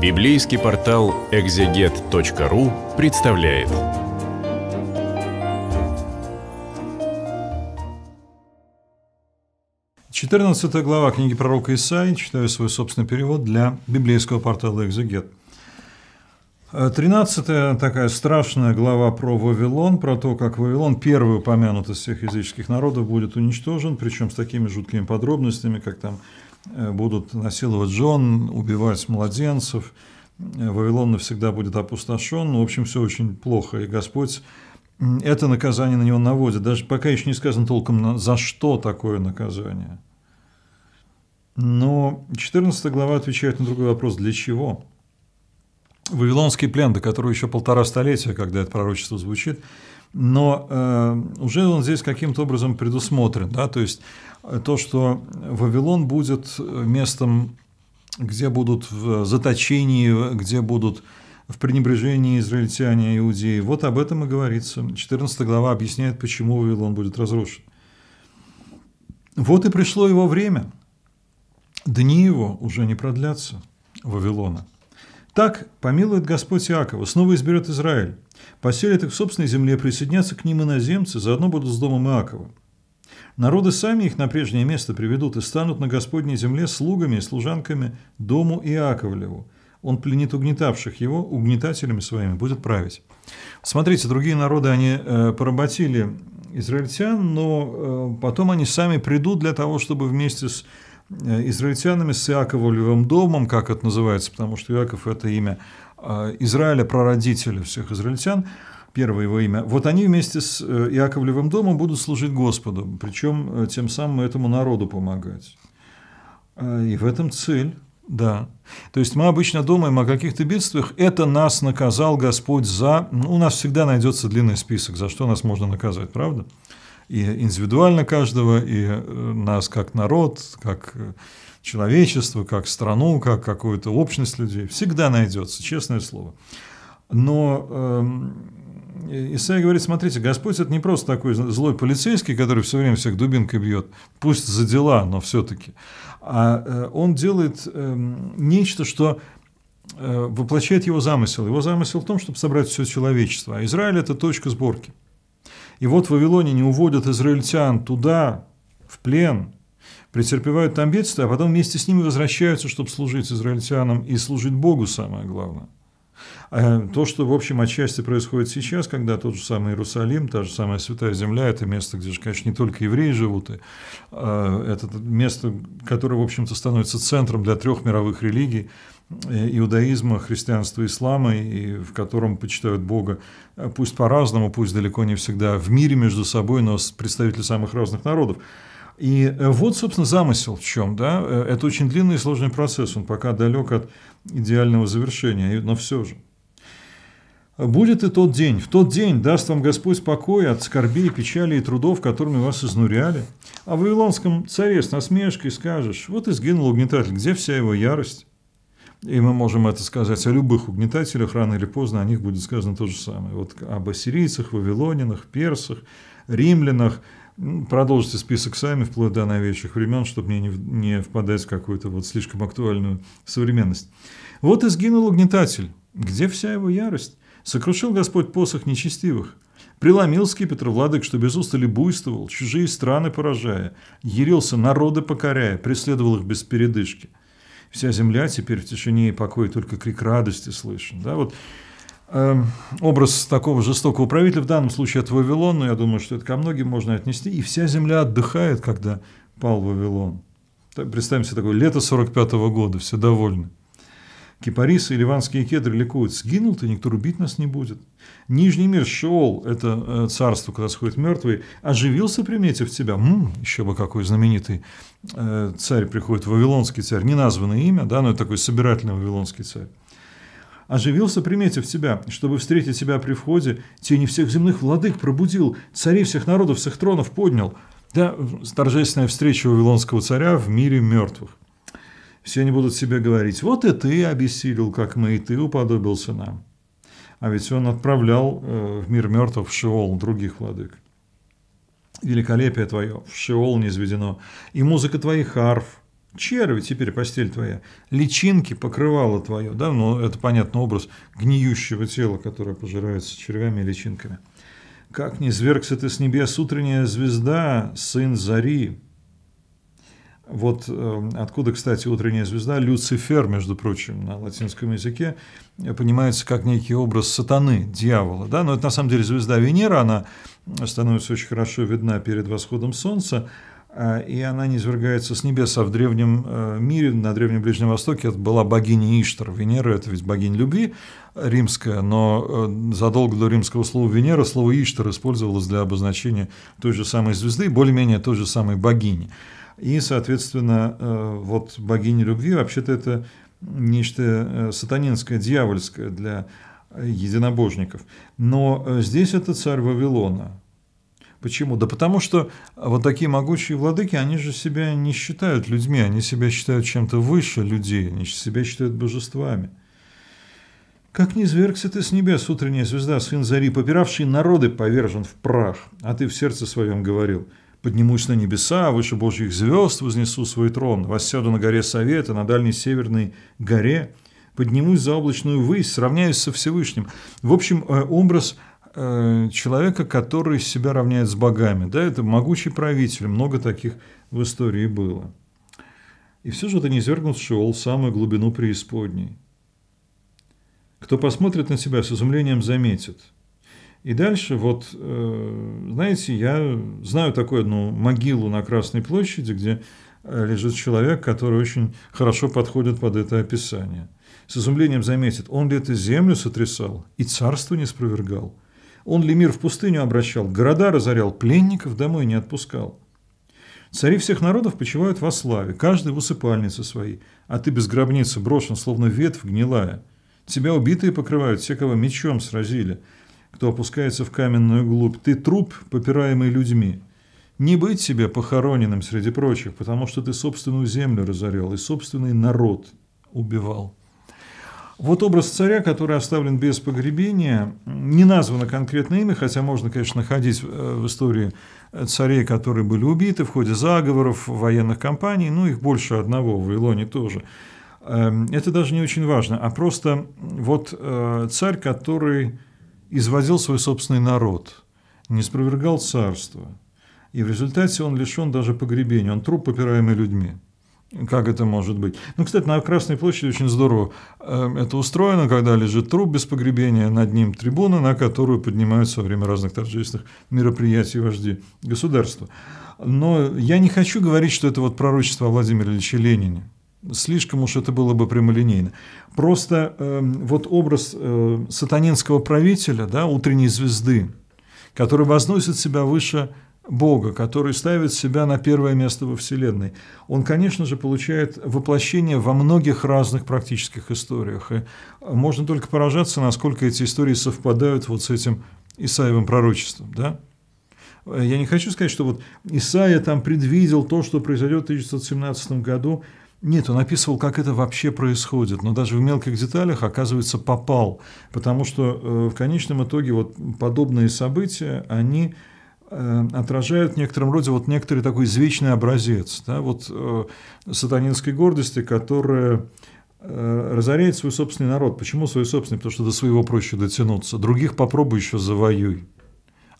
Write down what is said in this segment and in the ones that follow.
Библейский портал экзегет.ру представляет. Четырнадцатая глава книги пророка Исаи, читаю свой собственный перевод для библейского портала «Экзегет». Э, тринадцатая такая страшная глава про Вавилон, про то, как Вавилон, первый упомянутый из всех языческих народов, будет уничтожен, причем с такими жуткими подробностями, как там Э, будут насиловать жен, убивать младенцев, э, Вавилон навсегда будет опустошен. В общем, все очень плохо, и Господь это наказание на него наводит. Даже пока еще не сказано толком, за что такое наказание. Но 14 глава отвечает на другой вопрос, для чего? Вавилонский плен, до которого еще полтора столетия, когда это пророчество звучит, но э, уже он здесь каким-то образом предусмотрен, да, то есть э, то, что Вавилон будет э, местом, где будут в заточении, где будут в пренебрежении израильтяне и иудеи. Вот об этом и говорится. 14 глава объясняет, почему Вавилон будет разрушен. Вот и пришло его время. Дни его уже не продлятся Вавилона. Так помилует Господь Иакова, снова изберет Израиль. Поселит их в собственной земле, присоединятся к ним иноземцы, заодно будут с домом Иакова. Народы сами их на прежнее место приведут и станут на Господней земле слугами и служанками дому Иаковлеву. Он пленит угнетавших его, угнетателями своими будет править. Смотрите, другие народы, они э, поработили израильтян, но э, потом они сами придут для того, чтобы вместе с Э, израильтянами, с Иаковлевым домом, как это называется, потому что Иаков – это имя э, Израиля, прародителя всех израильтян, первое его имя. Вот они вместе с э, Иаковлевым домом будут служить Господу, причем тем самым этому народу помогать. И в этом цель. Да. То есть мы обычно думаем о каких-то бедствиях. Это нас наказал Господь за... Ну, у нас всегда найдется длинный список, за что нас можно наказать, правда? Правда и индивидуально каждого, и э, нас как народ, как э, человечество, как страну, как какую-то общность людей. Всегда найдется, честное слово. Но эм, Исаия говорит, смотрите, Господь это не просто такой злой полицейский, который все время всех дубинкой бьет, пусть за дела, но все-таки. А э, он делает эм, нечто, что воплощает его замысел. Его замысел в том, чтобы собрать все человечество. А Израиль – это точка сборки. И вот вавилоняне уводят израильтян туда, в плен, претерпевают там бедствия, а потом вместе с ними возвращаются, чтобы служить израильтянам и служить Богу, самое главное. Э, то, что, в общем, отчасти происходит сейчас, когда тот же самый Иерусалим, та же самая Святая Земля, это место, где же, конечно, не только евреи живут, и, э, это место, которое, в общем-то, становится центром для трех мировых религий, Э, иудаизма, христианства, ислама, и в котором почитают Бога, э, пусть по-разному, пусть далеко не всегда в мире между собой, но с представители самых разных народов. И э, вот, собственно, замысел в чем. Да? Это очень длинный и сложный процесс, он пока далек от идеального завершения, но все же. Будет и тот день. В тот день даст вам Господь покой от скорбей, печали и трудов, которыми вас изнуряли. А в Вавилонском царе с насмешкой скажешь, вот и сгинул угнетатель, где вся его ярость? И мы можем это сказать о любых угнетателях, рано или поздно о них будет сказано то же самое. Вот об ассирийцах, вавилонинах, персах, римлянах. Ну, продолжите список сами, вплоть до новейших времен, чтобы мне не, не впадать в какую-то вот слишком актуальную современность. Вот и сгинул угнетатель. Где вся его ярость? Сокрушил Господь посох нечестивых. Преломил скипетр владык, что без устали буйствовал, чужие страны поражая, ярился народы покоряя, преследовал их без передышки – вся земля теперь в тишине и покое только крик радости слышен. Да? Вот, э, образ такого жестокого правителя, в данном случае это Вавилон, но я думаю, что это ко многим можно отнести, и вся земля отдыхает, когда пал Вавилон. Так, представим себе такое лето 45 -го года, все довольны. Кипарисы и ливанские кедры ликуют. Сгинул-то, никто рубить нас не будет. Нижний мир, Шоул, это э, царство, куда сходит мертвый, оживился, приметив тебя. М-м, еще бы какой знаменитый э, царь приходит, вавилонский царь, не названное имя, да, но это такой собирательный вавилонский царь. Оживился, приметив тебя, чтобы встретить тебя при входе, тени всех земных владык пробудил, царей всех народов, всех тронов поднял. Да, торжественная встреча вавилонского царя в мире мертвых. Все они будут себе говорить, вот и ты обессилил, как мы, и ты уподобился нам. А ведь он отправлял э, в мир мертвых в Шиол других владык. Великолепие твое в Шиол низведено, и музыка твоих арф, черви теперь постель твоя, личинки покрывало твое, да, ну это понятно образ гниющего тела, которое пожирается червями и личинками. Как не звергся ты с небес, утренняя звезда, сын зари, вот э, откуда, кстати, утренняя звезда, Люцифер, между прочим, на латинском языке, э, понимается как некий образ сатаны, дьявола. Да? Но это на самом деле звезда Венера, она э, становится очень хорошо видна перед восходом Солнца. А, и она не свергается с небес, а в древнем э, мире, на Древнем Ближнем Востоке, это была богиня Иштар. Венера – это ведь богиня любви римская, но э, задолго до римского слова «Венера» слово «Иштар» использовалось для обозначения той же самой звезды, более-менее той же самой богини. И, соответственно, э, вот богиня любви, вообще-то это нечто сатанинское, дьявольское для единобожников. Но здесь это царь Вавилона – Почему? Да потому что а, вот такие могучие владыки, они же себя не считают людьми, они себя считают чем-то выше людей, они себя считают божествами. Как не звергся ты с небес, утренняя звезда, сын зари, попиравший народы, повержен в прах, а ты в сердце своем говорил, поднимусь на небеса, выше божьих звезд вознесу свой трон, воссяду на горе Совета, на дальней северной горе, поднимусь за облачную высь, сравняюсь со Всевышним. В общем, э, образ – Э, человека, который себя равняет с богами. Да, это могучий правитель, много таких в истории было. И все же это не свергнул Шеол в самую глубину преисподней. Кто посмотрит на себя с изумлением, заметит. И дальше, вот, э, знаете, я знаю такую одну могилу на Красной площади, где э, лежит человек, который очень хорошо подходит под это описание. С изумлением заметит, он ли это землю сотрясал и царство не спровергал, он Лемир в пустыню обращал, города разорял, пленников домой не отпускал. Цари всех народов почивают во славе, каждый в усыпальнице своей, а ты без гробницы брошен, словно ветвь гнилая. Тебя убитые покрывают, все, кого мечом сразили, кто опускается в каменную глубь. Ты труп, попираемый людьми. Не быть себе похороненным среди прочих, потому что ты собственную землю разорял и собственный народ убивал. Вот образ царя, который оставлен без погребения, не названо конкретное имя, хотя можно, конечно, находить э, в истории царей, которые были убиты в ходе заговоров, военных кампаний, ну, их больше одного, в Вавилоне тоже. Эм, это даже не очень важно, а просто вот э, царь, который изводил свой собственный народ, не спровергал царство, и в результате он лишен даже погребения, он труп, попираемый людьми. Как это может быть? Ну, кстати, на Красной площади очень здорово эм, это устроено, когда лежит труп без погребения, над ним трибуна, на которую поднимаются во время разных торжественных мероприятий вожди государства. Но я не хочу говорить, что это вот пророчество о Владимире Ильиче Ленине. Слишком уж это было бы прямолинейно. Просто э, вот образ э, сатанинского правителя, да, утренней звезды, который возносит себя выше Бога, который ставит себя на первое место во Вселенной, он, конечно же, получает воплощение во многих разных практических историях. И можно только поражаться, насколько эти истории совпадают вот с этим Исаевым пророчеством. Да? Я не хочу сказать, что вот Исаия там предвидел то, что произойдет в 1917 году. Нет, он описывал, как это вообще происходит, но даже в мелких деталях, оказывается, попал, потому что э, в конечном итоге вот подобные события, они Э, отражают в некотором роде вот некоторый такой извечный образец да, вот, э, сатанинской гордости, которая э, разоряет свой собственный народ. Почему свой собственный? Потому что до своего проще дотянуться. Других попробуй еще завоюй.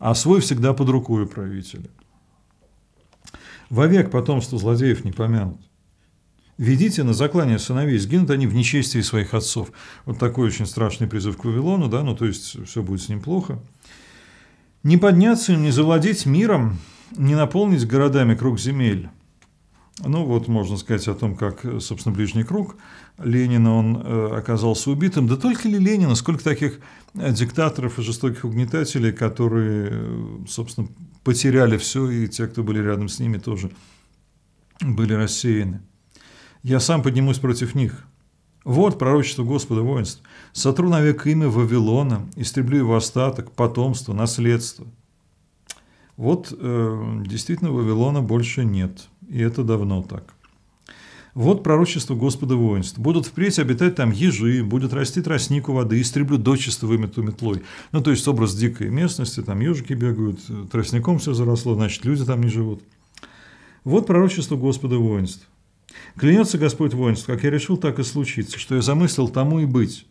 А свой всегда под рукой правителя. Вовек потомство злодеев не помянут. Ведите на заклание сыновей, сгинут они в нечестии своих отцов. Вот такой очень страшный призыв к Вавилону, да, ну то есть все будет с ним плохо. Не подняться им, не завладеть миром, не наполнить городами круг земель. Ну вот можно сказать о том, как, собственно, ближний круг Ленина, он э, оказался убитым. Да только ли Ленина, сколько таких э, диктаторов и жестоких угнетателей, которые, э, собственно, потеряли все, и те, кто были рядом с ними, тоже были рассеяны. Я сам поднимусь против них. Вот пророчество Господа воинств. Сотру навек имя Вавилона, истреблю его остаток, потомство, наследство. Вот э, действительно Вавилона больше нет, и это давно так. Вот пророчество Господа воинств. Будут впредь обитать там ежи, будет расти тростник у воды, истреблю дочисто вымету метлой. Ну, то есть образ дикой местности, там ежики бегают, тростником все заросло, значит, люди там не живут. Вот пророчество Господа воинств. Клянется Господь воинств, как я решил, так и случится, что я замыслил тому и быть.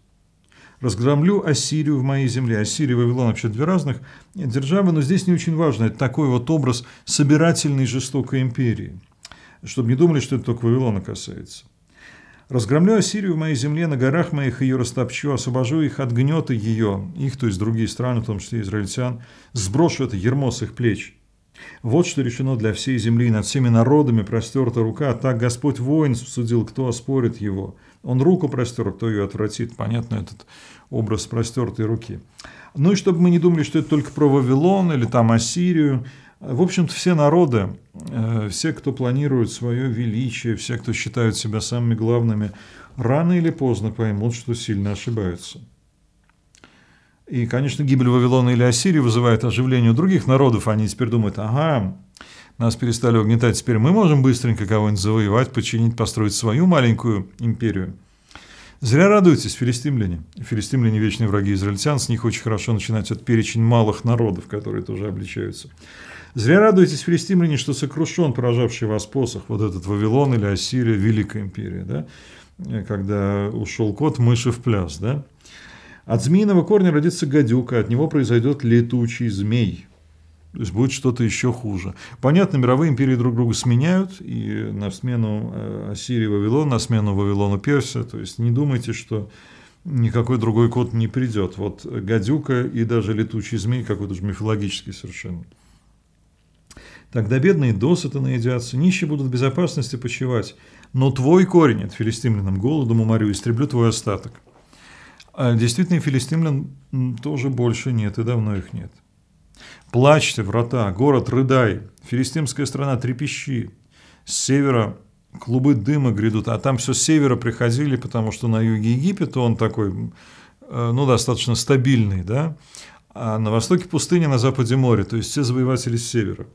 Разгромлю Ассирию в моей земле. Ассирия и Вавилон вообще две разных державы, но здесь не очень важно. Это такой вот образ собирательной жестокой империи. Чтобы не думали, что это только Вавилона касается. Разгромлю Ассирию в моей земле, на горах моих ее растопчу, освобожу их от гнета ее, их, то есть другие страны, в том числе израильтян, сброшу это ермо с их плеч – вот что решено для всей земли, над всеми народами простерта рука, а так Господь воин судил, кто оспорит его. Он руку простер, а кто ее отвратит. Понятно, этот образ простертой руки. Ну и чтобы мы не думали, что это только про Вавилон или там Ассирию, в общем-то, все народы, э, все, кто планирует свое величие, все, кто считают себя самыми главными, рано или поздно поймут, что сильно ошибаются. И, конечно, гибель Вавилона или Ассирии вызывает оживление у других народов. Они теперь думают, ага, нас перестали угнетать, теперь мы можем быстренько кого-нибудь завоевать, подчинить, построить свою маленькую империю. Зря радуйтесь, филистимляне. Филистимляне – вечные враги израильтян, с них очень хорошо начинать от перечень малых народов, которые тоже обличаются. Зря радуетесь, филистимляне, что сокрушен поражавший вас посох, вот этот Вавилон или Ассирия, Великая империя, да? когда ушел кот, мыши в пляс, да? От змеиного корня родится гадюка, от него произойдет летучий змей. То есть будет что-то еще хуже. Понятно, мировые империи друг друга сменяют, и на смену э, Ассирии Вавилон, на смену Вавилону Персия. То есть не думайте, что никакой другой код не придет. Вот гадюка и даже летучий змей какой-то же мифологический совершенно. Тогда бедные досыта наедятся, нищие будут в безопасности почивать. Но твой корень от филистимлянам голодом уморю, истреблю твой остаток. А действительно, филистимлян тоже больше нет, и давно их нет. Плачьте, врата, город рыдай, филистимская страна трепещи. С севера клубы дыма грядут, а там все с севера приходили, потому что на юге Египет он такой, э, ну, достаточно стабильный, да, а на востоке пустыня, на западе море, то есть все завоеватели с севера.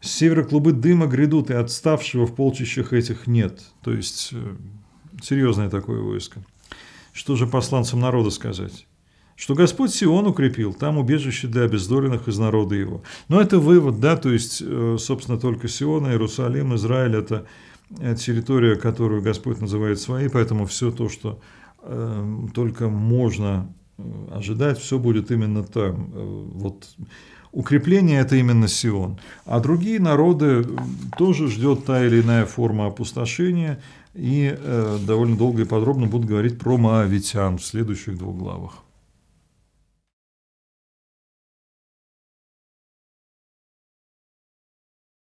С севера клубы дыма грядут, и отставшего в полчищах этих нет, то есть э, серьезное такое войско. Что же посланцам народа сказать? Что Господь Сион укрепил, там убежище для обездоленных из народа его. Но это вывод, да, то есть, э, собственно, только Сион, Иерусалим, Израиль – это э, территория, которую Господь называет своей, поэтому все то, что э, только можно э, ожидать, все будет именно там. Вот укрепление – это именно Сион. А другие народы тоже ждет та или иная форма опустошения – и э, довольно долго и подробно будут говорить про моавитян в следующих двух главах.